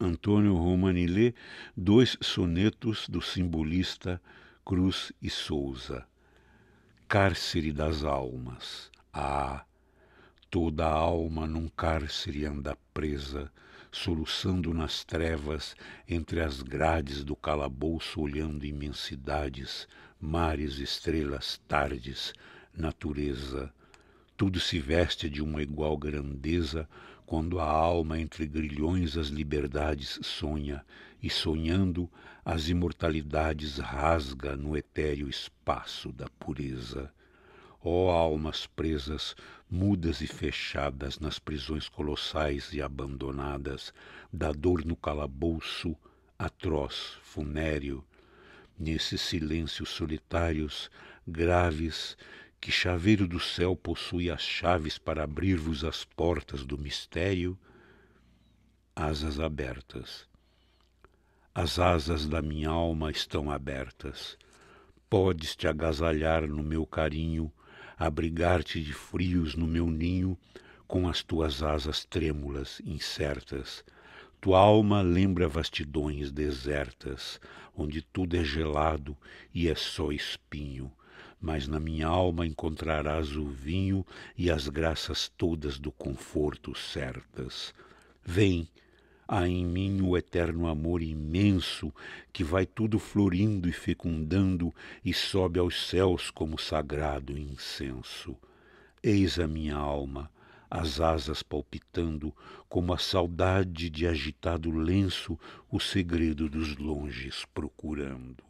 Antônio Romanilé, dois sonetos do simbolista Cruz e Souza. Cárcere das almas. Ah, toda alma num cárcere anda presa, soluçando nas trevas, entre as grades do calabouço, olhando imensidades, mares, estrelas, tardes, natureza, tudo se veste de uma igual grandeza quando a alma entre grilhões as liberdades sonha e sonhando as imortalidades rasga no etéreo espaço da pureza. Ó oh, almas presas, mudas e fechadas nas prisões colossais e abandonadas, da dor no calabouço, atroz, funéreo, nesses silêncios solitários, graves, que chaveiro do céu possui as chaves para abrir-vos as portas do mistério, asas abertas. As asas da minha alma estão abertas. Podes te agasalhar no meu carinho, abrigar-te de frios no meu ninho, com as tuas asas trêmulas, incertas. Tua alma lembra vastidões desertas, onde tudo é gelado e é só espinho mas na minha alma encontrarás o vinho e as graças todas do conforto certas. Vem, há em mim o eterno amor imenso que vai tudo florindo e fecundando e sobe aos céus como sagrado incenso. Eis a minha alma, as asas palpitando, como a saudade de agitado lenço, o segredo dos longes procurando.